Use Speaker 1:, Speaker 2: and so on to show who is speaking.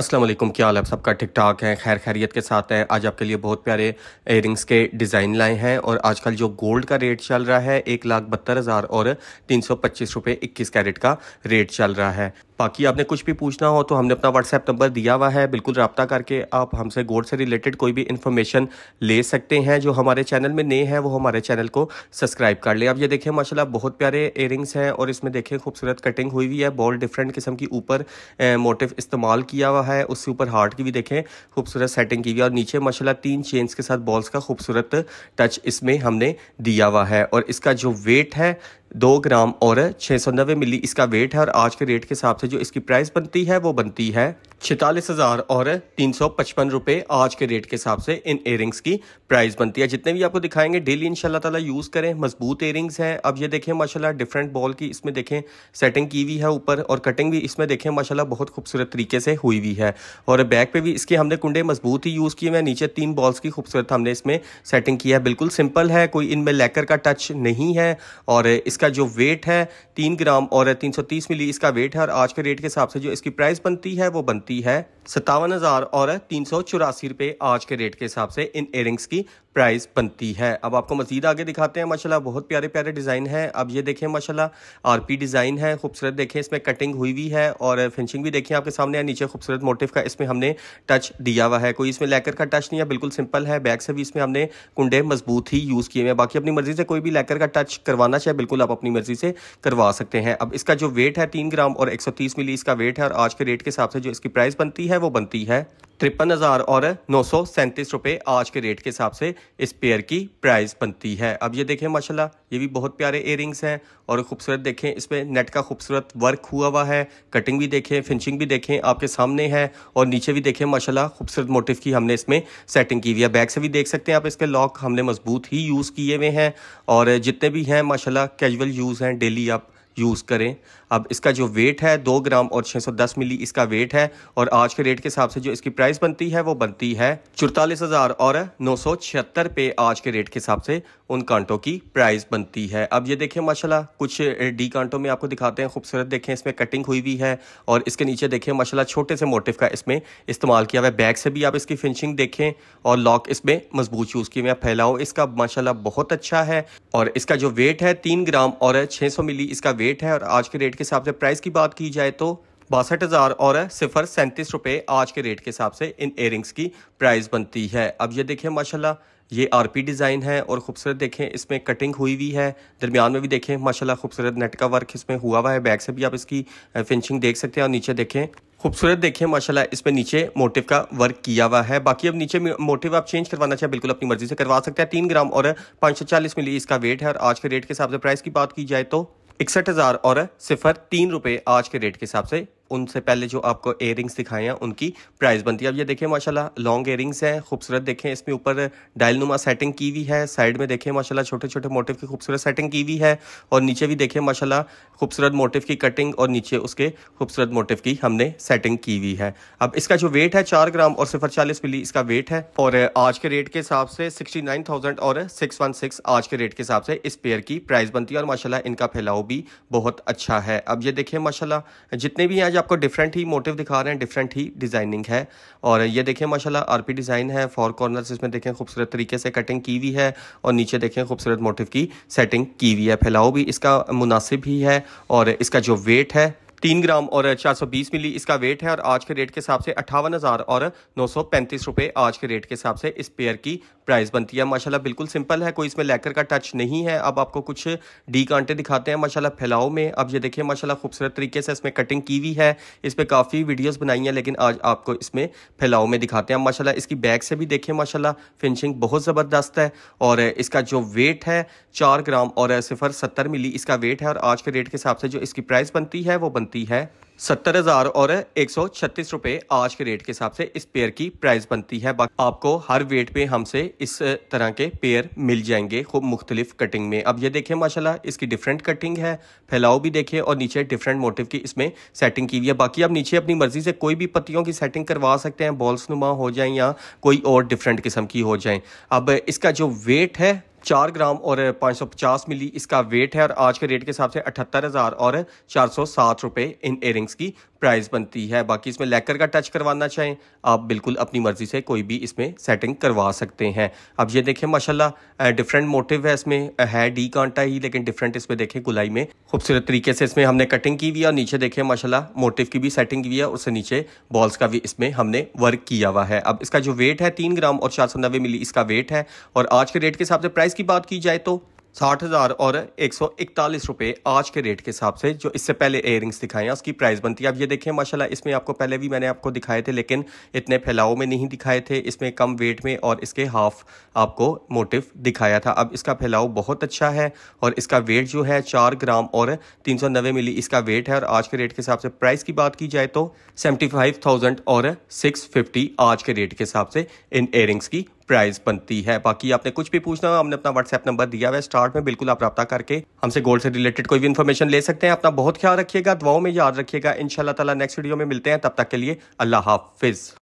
Speaker 1: अस्सलाम वालेकुम क्या हाल है सबका ठीक ठाक है खैर खैरियत के साथ हैं आज आपके लिए बहुत प्यारे एयरिंग्स के डिज़ाइन लाए हैं और आजकल जो गोल्ड का रेट चल रहा है एक लाख बहत्तर हज़ार और तीन सौ पच्चीस रुपये इक्कीस कैरेट का रेट चल रहा है बाकी आपने कुछ भी पूछना हो तो हमने अपना व्हाट्सएप नंबर दिया हुआ है बिल्कुल रबता करके आप हमसे गोल्ड से रिलेटेड कोई भी इन्फॉर्मेशन ले सकते हैं जो हमारे चैनल में नए हैं वो हमारे चैनल को सब्सक्राइब कर लें आप ये देखें माशाला बहुत प्यारे एयरिंग्स हैं और इसमें देखें खूबसूरत कटिंग हुई हुई है बॉल डिफरेंट किस्म की ऊपर मोटिव इस्तेमाल किया हुआ है है उसके ऊपर हार्ट की भी देखें खूबसूरत सेटिंग की हुई और नीचे माशाला तीन चेन्स के साथ बॉल्स का खूबसूरत टच इसमें हमने दिया हुआ है और इसका जो वेट है दो ग्राम और छः सौ नब्बे मिली इसका वेट है और आज के रेट के हिसाब से जो इसकी प्राइस बनती है वो बनती है छतालीस हज़ार और तीन सौ पचपन रुपये आज के रेट के हिसाब से इन एयरिंग्स की प्राइस बनती है जितने भी आपको दिखाएंगे डेली इन तला यूज़ करें मजबूत एयरिंग्स हैं अब ये देखें माशाल्लाह डिफरेंट बॉल की इसमें देखें सेटिंग की हुई है ऊपर और कटिंग भी इसमें देखें माशाल्लाह बहुत खूबसूरत तरीके से हुई हुई है और बैक पर भी इसके हमने कुंडे मजबूत ही यूज़ किए हैं नीचे तीन बॉल्स की खूबसूरत हमने इसमें सेटिंग की है बिल्कुल सिंपल है कोई इनमें लेकर का टच नहीं है और इस इसका जो वेट है तीन ग्राम और तीन सौ तीस मिली इसका वेट है और आज के रेट के हिसाब से जो इसकी प्राइस बनती है वो बनती है सत्तावन हज़ार और तीन सौ चौरासी रुपए आज के रेट के हिसाब से इन एयरिंग्स की प्राइस बनती है अब आपको मजीद आगे दिखाते हैं माशाल्लाह बहुत प्यारे प्यारे डिज़ाइन है अब ये देखें माशाल्लाह आरपी डिज़ाइन है खूबसूरत देखें इसमें कटिंग हुई हुई है और फिनिशिंग भी देखें आपके सामने नीचे खूबसूरत मोटिव का इसमें हमने टच दिया हुआ है कोई इसमें लेकर का टच नहीं है बिल्कुल सिंपल है बैक से भी इसमें हमने कुंडे मजबूत ही यूज़ किए हुए हैं बाकी अपनी मर्जी से कोई भी लेकर का टच करवाना चाहे बिल्कुल आप आप अपनी मर्जी से करवा सकते हैं अब इसका जो वेट है तीन ग्राम और एक सौ तीस मिली इसका वेट है और आज के रेट के हिसाब से जो इसकी प्राइस बनती है वो बनती है तिरपन हज़ार और नौ सौ सैंतीस रुपये आज के रेट के हिसाब से इस पेयर की प्राइस बनती है अब ये देखें माशाल्लाह ये भी बहुत प्यारे इयरिंग्स हैं और खूबसूरत देखें इसमें नेट का खूबसूरत वर्क हुआ हुआ है कटिंग भी देखें फिनिशिंग भी देखें आपके सामने है और नीचे भी देखें माशाल्लाह खूबसूरत मोटिव की हमने इसमें सेटिंग की हुई है बैक से भी देख सकते हैं आप इसके लॉक हमने मजबूत ही यूज़ किए हुए हैं और जितने भी हैं माशाला कैजल यूज़ हैं डेली आप यूज़ करें अब इसका जो वेट है दो ग्राम और 610 मिली इसका वेट है और आज के रेट के हिसाब से जो इसकी प्राइस बनती है वो बनती है चौतालीस हज़ार और नौ सौ छिहत्तर पे आज के रेट के हिसाब से उन कांटों की प्राइस बनती है अब ये देखें माशाल्लाह कुछ डी कांटों में आपको दिखाते हैं खूबसूरत देखें इसमें कटिंग हुई हुई है और इसके नीचे देखें माशाल्लाह छोटे से मोटिव का इसमें इस्तेमाल किया हुआ है बैक से भी आप इसकी फिनिशिंग देखें और लॉक इसमें मजबूत चूज़ किए हुआ फैलाओ इसका माशाला बहुत अच्छा है और इसका जो वेट है तीन ग्राम और छः मिली इसका वेट है और आज के रेट के हिसाब से प्राइस की बात की जाए तो बासठ हज़ार और सिफर सैंतीस रुपये आज के रेट के हिसाब से इन एयरिंग्स की प्राइस बनती है अब ये देखें माशाल्लाह ये आरपी डिज़ाइन है और ख़ूबसूरत देखें इसमें कटिंग हुई हुई है दरमियान में भी देखें माशाल्लाह खूबसूरत नेट का वर्क इसमें हुआ हुआ है बैक से भी आप इसकी फिनिशिंग देख सकते हैं और नीचे देखें खूबसूरत देखिए माशाल्लाह इसमें नीचे मोटिव का वर्क किया हुआ है बाकी अब नीचे मोटिव आप चेंज करवाना चाहे बिल्कुल अपनी मर्जी से करवा सकते हैं तीन ग्राम और पाँच सौ चालीस मिली इसका वेट है और आज के रेट के हिसाब से प्राइस की बात की जाए तो इकसठ हज़ार और सिफर तीन रुपये आज के रेट के हिसाब से उनसे पहले जो आपको एयरिंग्स दिखाए हैं उनकी प्राइस बनती है अब ये देखें माशाल्लाह लॉन्ग एयरिंग्स हैं खूबसूरत देखें इसमें ऊपर डायल नुमा सेटिंग की हुई है साइड में देखें माशाल्लाह छोटे छोटे मोटिव की खूबसूरत सेटिंग की हुई है और नीचे भी देखें माशाल्लाह खूबसूरत मोटिव की कटिंग और नीचे उसके खूबसूरत मोटिव की हमने सेटिंग की हुई है अब इसका जो वेट है चार ग्राम और सिफर चालीस मिली इसका वेट है और आज के रेट के हिसाब से सिक्सटी नाइन थाउजेंड और सिक्स वन सिक्स आज के रेट के हिसाब से इस पेयर की प्राइस बनती है और माशाला इनका फैलाव भी बहुत अच्छा है अब ये देखें माशाला जितने भी हैं आपको डिफरेंट ही मोटिव दिखा रहे हैं डिफरेंट ही डिज़ाइनिंग है और ये देखें माशाल्लाह आरपी डिज़ाइन है फोर कॉर्नर इसमें देखें खूबसूरत तरीके से कटिंग की हुई है और नीचे देखें खूबसूरत मोटिव की सेटिंग की हुई है फैलाओ भी इसका मुनासिब ही है और इसका जो वेट है तीन ग्राम और 420 मिली इसका वेट है और आज के रेट के हिसाब से अट्ठावन और नौ सौ आज के रेट के हिसाब से इस पेयर की प्राइस बनती है माशाल्लाह बिल्कुल सिंपल है कोई इसमें लैकर का टच नहीं है अब आपको कुछ डी कांटे दिखाते हैं माशाल्लाह फैलाओ में अब ये देखिए माशाल्लाह खूबसूरत तरीके से इसमें कटिंग की हुई है इस पर काफ़ी वीडियोस बनाई हैं लेकिन आज आपको इसमें फैलाओ में दिखाते हैं माशाल्लाह इसकी बैग से भी देखें माशाल्लाह फिनिशिंग बहुत ज़बरदस्त है और इसका जो वेट है चार ग्राम और सिफर सत्तर मिली इसका वेट है और आज के रेट के हिसाब से जो इसकी प्राइस बनती है वो बनती है सत्तर हज़ार और एक सौ छत्तीस रुपये आज के रेट के हिसाब से इस पेयर की प्राइस बनती है आपको हर वेट पे हमसे इस तरह के पेयर मिल जाएंगे खूब मुख्तलिफ कटिंग में अब ये देखें माशाल्लाह इसकी डिफरेंट कटिंग है फैलाओ भी देखें और नीचे डिफरेंट मोटिव की इसमें सेटिंग की हुई है बाकी आप नीचे अपनी मर्जी से कोई भी पत्तियों की सेटिंग करवा सकते हैं बॉल्स नुमा हो जाएँ या कोई और डिफरेंट किस्म की हो जाए अब इसका जो वेट है चार ग्राम और 550 मिली इसका वेट है और आज के रेट के हिसाब से अठहत्तर हज़ार और चार सौ सात रुपये इन एयरिंग्स की प्राइस बनती है बाकी इसमें लेकर का टच करवाना चाहें आप बिल्कुल अपनी मर्ज़ी से कोई भी इसमें सेटिंग करवा सकते हैं अब ये देखें माशाल्लाह डिफरेंट मोटिव है इसमें है डी कांटा ही लेकिन डिफरेंट इसमें देखें गुलाई में खूबसूरत तरीके से इसमें हमने कटिंग की हुई है और नीचे देखें माशाला मोटिव की भी सेटिंग की हुई है उससे नीचे बॉल्स का भी इसमें हमने वर्क किया हुआ है अब इसका जो वेट है तीन ग्राम और चार मिली इसका वेट है और आज के रेट के हिसाब से प्राइस प्राइस की बात की जाए तो साठ हज़ार और एक सौ इकतालीस रुपये आज के रेट के हिसाब से जो इससे पहले एयरिंग्स दिखाए हैं उसकी प्राइस बनती है अब ये देखें माशाल्लाह इसमें आपको पहले भी मैंने आपको दिखाए थे लेकिन इतने फैलाव में नहीं दिखाए थे इसमें कम वेट में और इसके हाफ आपको मोटिव दिखाया था अब इसका फैलाव बहुत अच्छा है और इसका वेट जो है चार ग्राम और तीन सौ नब्बे मिली इसका वेट है और आज के रेट के हिसाब से प्राइस की बात की जाए तो सेवेंटी फाइव थाउजेंड और सिक्स फिफ्टी आज के रेट के हिसाब से इन एयरिंग्स की प्राइस बनती है बाकी आपने कुछ भी पूछना हमने अपना व्हाट्सएप नंबर दिया हुआ है स्टार्ट में बिल्कुल आप रब्ता करके हमसे गोल्ड से रिलेटेड कोई भी इन्फॉर्मेशन ले सकते हैं अपना बहुत ख्याल रखिएगा दुआओं में याद रखिएगा इन नेक्स्ट वीडियो में मिलते हैं तब तक के लिए अल्लाह हाफिज़